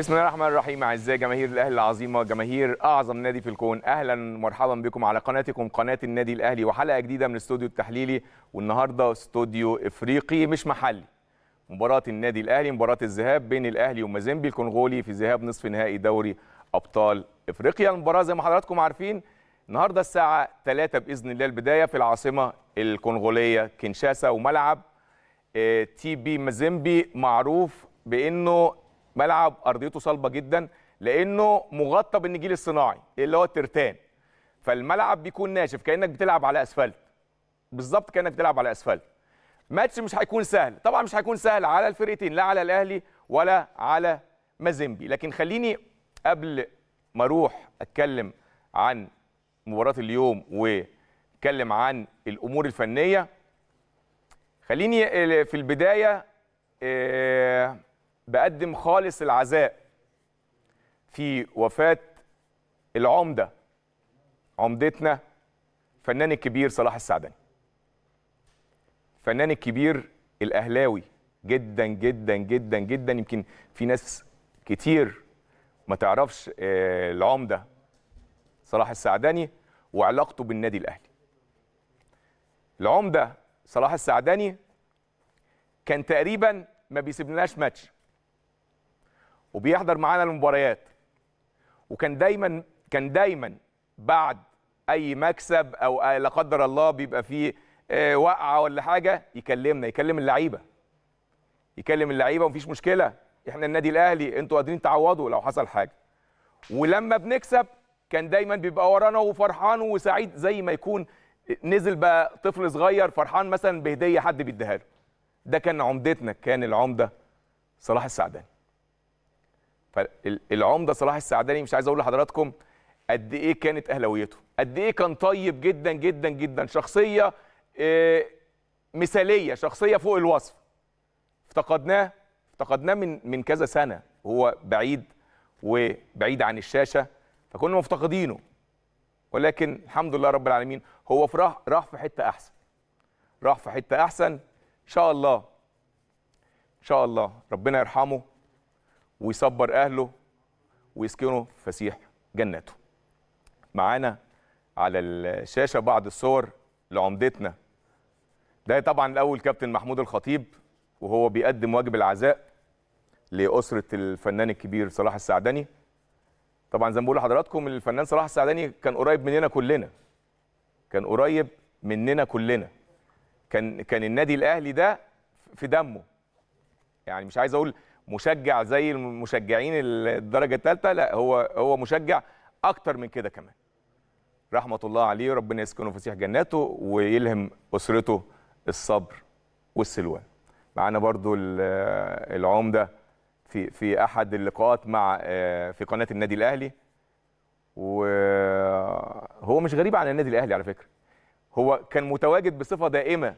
بسم الله الرحمن الرحيم اعزائي جماهير الاهلي العظيمه جماهير اعظم نادي في الكون اهلا ومرحبا بكم على قناتكم قناه النادي الاهلي وحلقه جديده من الاستوديو التحليلي والنهارده استوديو افريقي مش محلي مباراه النادي الاهلي مباراه الذهاب بين الاهلي ومازيمبي الكونغولي في ذهاب نصف نهائي دوري ابطال افريقيا المباراه زي ما حضراتكم عارفين النهارده الساعه 3 باذن الله البدايه في العاصمه الكونغوليه كينشاسا وملعب آه، تي بي مازيمبي معروف بانه ملعب ارضيته صلبه جدا لانه مغطى بالنجيل الصناعي اللي هو الترتان فالملعب بيكون ناشف كانك بتلعب على اسفلت بالظبط كانك بتلعب على اسفلت ماتش مش هيكون سهل طبعا مش هيكون سهل على الفرقتين لا على الاهلي ولا على مازيمبي لكن خليني قبل ما اروح اتكلم عن مباراه اليوم واتكلم عن الامور الفنيه خليني آه، في البدايه آه، بقدم خالص العزاء في وفاة العمدة عمدتنا فنان الكبير صلاح السعدني فنان الكبير الأهلاوي جدا جدا جدا جدا يمكن في ناس كتير ما تعرفش آه، العمدة صلاح السعدني وعلاقته بالنادي الأهلي العمدة صلاح السعدني كان تقريبا ما بيسيبناش ماتش وبيحضر معانا المباريات وكان دايما كان دايما بعد اي مكسب او لا قدر الله بيبقى فيه آه، وقعه ولا حاجه يكلمنا يكلم اللعيبه يكلم اللعيبه ومفيش مشكله احنا النادي الاهلي انتوا قادرين تعوضوا لو حصل حاجه ولما بنكسب كان دايما بيبقى ورانا وفرحان وسعيد زي ما يكون نزل بقى طفل صغير فرحان مثلا بهديه حد بيديها له ده كان عمدتنا كان العمده صلاح السعداني فالعمده صلاح السعداني مش عايز اقول لحضراتكم قد ايه كانت اهلاويته قد ايه كان طيب جدا جدا جدا شخصيه آه، مثاليه شخصيه فوق الوصف افتقدناه افتقدناه من من كذا سنه وهو بعيد وبعيد عن الشاشه فكنا مفتقدينه ولكن الحمد لله رب العالمين هو راح راح في حته احسن راح في حته احسن ان شاء الله ان شاء الله ربنا يرحمه ويصبر اهله ويسكنه فسيح جناته معانا على الشاشه بعض الصور لعمدتنا ده طبعا الاول كابتن محمود الخطيب وهو بيقدم واجب العزاء لاسره الفنان الكبير صلاح السعدني طبعا زي ما بقول لحضراتكم الفنان صلاح السعدني كان قريب مننا كلنا كان قريب مننا كلنا كان كان النادي الاهلي ده في دمه يعني مش عايز اقول مشجع زي المشجعين الدرجه الثالثه لا هو هو مشجع اكتر من كده كمان رحمه الله عليه ربنا يسكنه فسيح جناته ويلهم اسرته الصبر والسلوان معانا برضو العمده في في احد اللقاءات مع آه، في قناه النادي الاهلي وهو مش غريب عن النادي الاهلي على فكره هو كان متواجد بصفه دائمه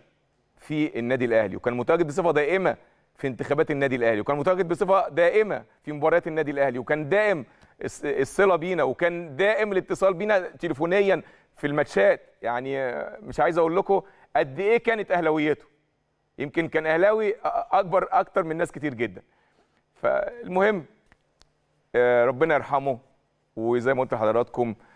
في النادي الاهلي وكان متواجد بصفه دائمه في انتخابات النادي الاهلي وكان متواجد بصفه دائمه في مباريات النادي الاهلي وكان دائم الصله بينا وكان دائم الاتصال بينا تليفونيا في الماتشات يعني مش عايز اقول لكم قد ايه كانت اهلاويته يمكن كان اهلاوي اكبر اكتر من ناس كتير جدا فالمهم آه، ربنا يرحمه وزي ما قلت لحضراتكم